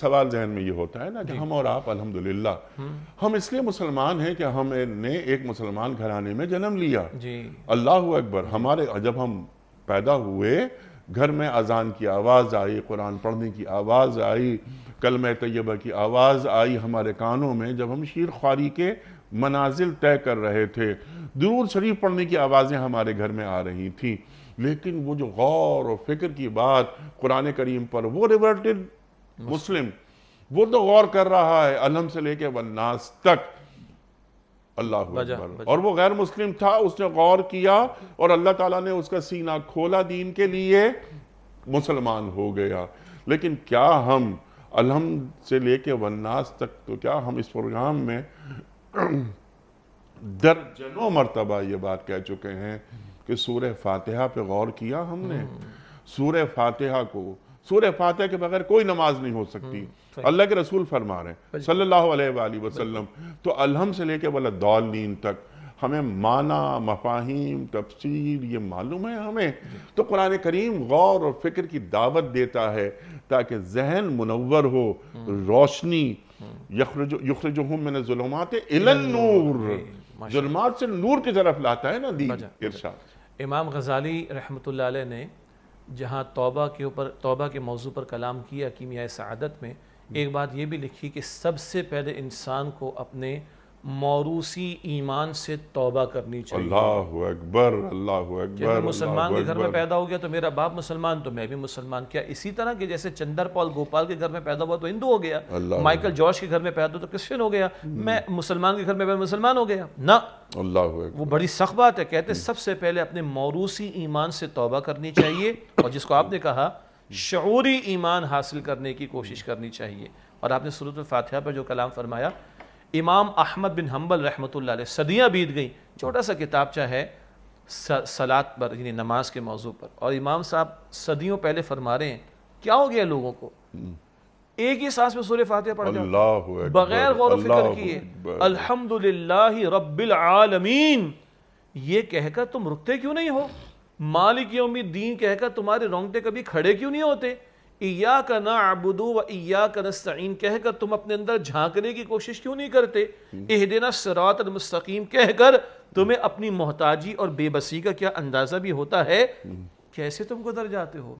सवाल जहन में ये होता है ना कि हम और आप अल्हम्दुलिल्लाह हम्म। हम इसलिए मुसलमान हैं कि हमने एक मुसलमान घराने में जन्म लिया अल्लाह अकबर हमारे जब हम पैदा हुए घर में अजान की आवाज़ आई कुरान पढ़ने की आवाज़ आई कलम तयबा की आवाज़ आई हमारे कानों में जब हम शीर खारी के मनाजिल तय कर रहे थे दूर शरीफ पढ़ने की आवाज़ें हमारे घर में आ रही थी लेकिन वो जो गौर और फिक्र की बात कुरान करीम पर वो रिवर्टेड मुस्लिम वो तो गौर कर रहा है अलम से लेके वन्नास तक अल्लाह और वो गैर मुस्लिम था उसने गौर किया और अल्लाह ताला ने उसका सीना खोला दीन के लिए मुसलमान हो गया लेकिन क्या हम अलहम से लेके वन्नास तक तो क्या हम इस प्रोग्राम में दर्जनों मरतबा ये बात कह चुके हैं कि सूर्य फातिहा पे गौर किया हमने हम्म। सूर्य फातिहा को सूर्य फातह के बगैर कोई नमाज नहीं हो सकती हम्म, अल्लाह के रसूल फरमा रहे हैं सल्लल्लाहु अलैहि वसल्लम तो अलहम से लेके वाला दौलिन तक हमें माना मफाहिम तफसीर ये मालूम है हमें तो कुरान करीम गौर और फिक्र की दावत देता है ताकि जहन मुनवर हो हम्म। रोशनी यखरज मिन जुलमात नूर जुलमात से नूर की तरफ लाता है ना दी इरशाद इमाम गजाली रहमत ने जहाँ तोबा के ऊपर तोबा के मौजू पर कलाम किया कीमिया सदत में हम्म। एक बात यह भी लिखी कि सबसे पहले इंसान को अपने मौरूसी ईमान से तौबा करनी चाहिए अल्लाह अकबर अल्लाह अकबर मुसलमान के घर में पैदा हो गया तो मेरा बाप मुसलमान तो मैं भी मुसलमान क्या इसी तरह के जैसे चंदर पॉल गोपाल के घर में पैदा हुआ तो हिंदू हो गया माइकल जॉर्ज के घर में पैदा हुआ तो क्रिश्चियन हो गया हम्म। मैं मुसलमान के घर में पैदा मुसलमान हो गया ना अल्लाह वो बड़ी सख बात है कहते हम्म। सबसे पहले अपने मौरूसी ईमान से तोबा करनी चाहिए और जिसको आपने कहा हम्म। शूरी ईमान हासिल करने की कोशिश करनी चाहिए और आपने सूरत फातहा पर जो कलाम फरमाया इमाम अहमद बिन हम्बल रहमत सदियाँ बीत गई छोटा सा किताबचा है सलात पर यानी नमाज के मौजू पर और इमाम साहब सदियों पहले फरमा रहे हैं क्या हो गया लोगों को हम्म। एक ही सांस में सूर्य फातह पढ़ बगैर गौर फिक्र किए अल्हम्दुलिल्लाह रब्बिल आलमीन ये कहकर तुम रुकते क्यों नहीं हो मालिक योमी दीन कहकर तुम्हारे रोंगटे कभी खड़े क्यों नहीं होते ईया का ना आबुदो व ईया का नस्तीन कहकर तुम अपने अंदर झांकने की कोशिश क्यों नहीं करते एह देना सरात मुस्तकीम कहकर तुम्हें अपनी मोहताजी और बेबसी का क्या अंदाज़ा भी होता है हम्म। कैसे तुम गुजर जाते हो